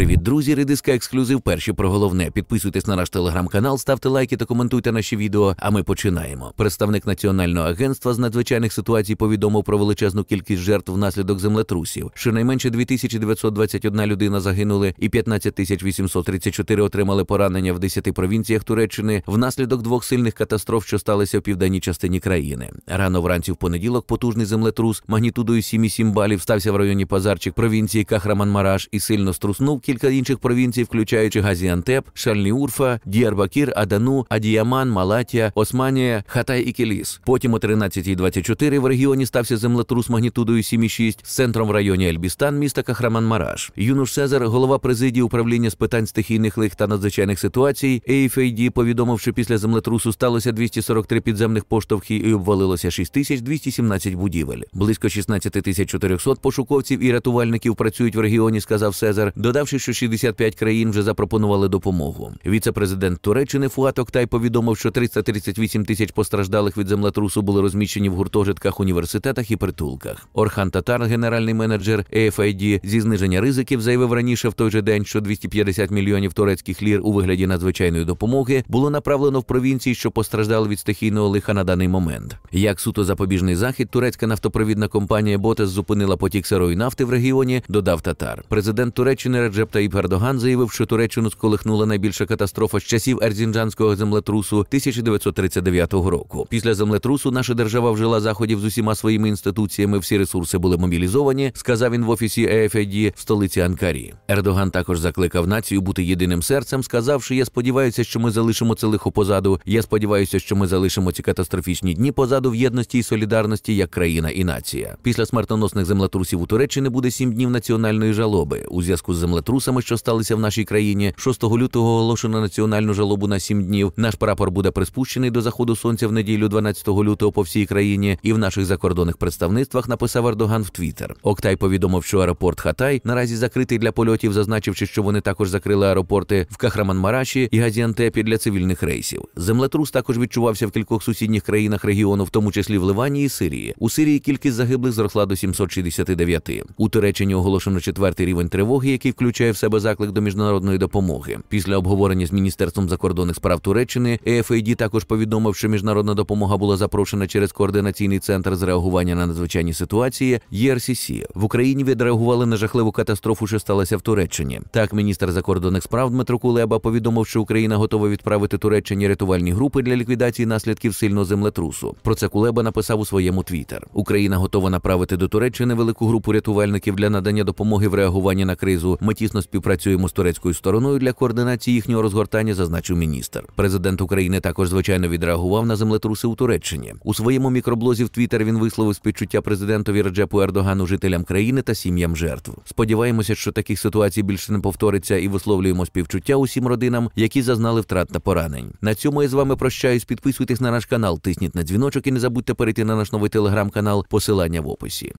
Привіт, друзі! Редиска ексклюзив. Перші про головне. Підписуйтесь на наш телеграм-канал, ставте лайки та коментуйте наші відео. А ми починаємо. Представник національного агентства з надзвичайних ситуацій повідомив про величезну кількість жертв внаслідок землетрусів. Щонайменше 2921 людина загинули, і 15834 отримали поранення в 10 провінціях Туреччини внаслідок двох сильних катастроф, що сталися в південній частині країни. Рано вранці в понеділок потужний землетрус магнітудою 7,7 балів стався в районі Пазарчик провінції Кахраман-Мараш і сильно струснув кілька інших провінцій, включаючи Газіантеп, Шальніурфа, Діарбакір, Адану, Адіяман, Малатія, Османія, Хатай і Келіс. Потім о 13.24 в регіоні стався землетрус магнітудою 7,6 з центром в районі Ельбістан, міста Кахраман Мараш. Юнуш Сезар, голова президії управління з питань стихійних лих та надзвичайних ситуацій, AFAD повідомив, що після землетрусу сталося 243 підземних поштовхів і обвалилося 6217 будівель. Близько 16400 пошуковців і рятувальників працюють в регіоні, сказав Сезар, додавши що 65 країн вже запропонували допомогу. Віце-президент Туреччини Фуат Октай повідомив, що 338 тисяч постраждалих від землетрусу були розміщені в гуртожитках, університетах і притулках. Орхан Татар, генеральний менеджер AFID зі зниження ризиків, заявив раніше в той же день, що 250 мільйонів турецьких лір у вигляді надзвичайної допомоги було направлено в провінції, що постраждали від стихійного лиха на даний момент. Як суто запобіжний захід, турецька нафтопровідна компанія Ботес зупинила потік сирої нафти в регіоні. Додав Татар. Президент Туреччини Реджеп Реджеп Таїп Ердоган заявив, що Туреччину сколихнула найбільша катастрофа з часів Ерзінджанського землетрусу 1939 року. Після землетрусу наша держава вжила заходів з усіма своїми інституціями. Всі ресурси були мобілізовані. Сказав він в офісі ЕФЕДІ в столиці Анкарі. Ердоган також закликав націю бути єдиним серцем, сказавши: Я сподіваюся, що ми залишимо це лихо позаду. Я сподіваюся, що ми залишимо ці катастрофічні дні позаду в єдності і солідарності як країна і нація. Після смертоносних землетрусів у Туреччини буде сім днів національної жалоби у зв'язку з землетрусом землетрусами, що сталися в нашій країні. 6 лютого оголошено національну жалобу на сім днів. Наш прапор буде приспущений до заходу сонця в неділю, 12 лютого, по всій країні, і в наших закордонних представництвах написав Ердоган в Твіттер. Октай повідомив, що аеропорт Хатай наразі закритий для польотів, зазначивши, що вони також закрили аеропорти в Кахраманмараші і Газіантепі для цивільних рейсів. Землетрус також відчувався в кількох сусідніх країнах регіону, в тому числі в Ливані і Сирії. У Сирії кількість загиблих зросла до 769. У Туреччині оголошено четвертий рівень тривоги, який включає включає в себе заклик до міжнародної допомоги. Після обговорення з міністерством закордонних справ Туреччини ЕФАД також повідомив, що міжнародна допомога була запрошена через координаційний центр з реагування на надзвичайні ситуації. ЄРСІСІ e в Україні відреагували на жахливу катастрофу, що сталася в Туреччині. Так, міністр закордонних справ Дмитро Кулеба повідомив, що Україна готова відправити Туреччині рятувальні групи для ліквідації наслідків сильного землетрусу. Про це Кулеба написав у своєму твіттер. Україна готова направити до Туреччини велику групу рятувальників для надання допомоги в реагуванні на кризу. Меті тісно співпрацюємо з турецькою стороною для координації їхнього розгортання, зазначив міністр. Президент України також звичайно відреагував на землетруси у Туреччині. У своєму мікроблозі в Твіттер він висловив співчуття президентові Реджепу Ердогану, жителям країни та сім'ям жертв. Сподіваємося, що таких ситуацій більше не повториться і висловлюємо співчуття усім родинам, які зазнали втрат та поранень. На цьому я з вами прощаюсь. Підписуйтесь на наш канал, тисніть на дзвіночок і не забудьте перейти на наш новий телеграм-канал. Посилання в описі.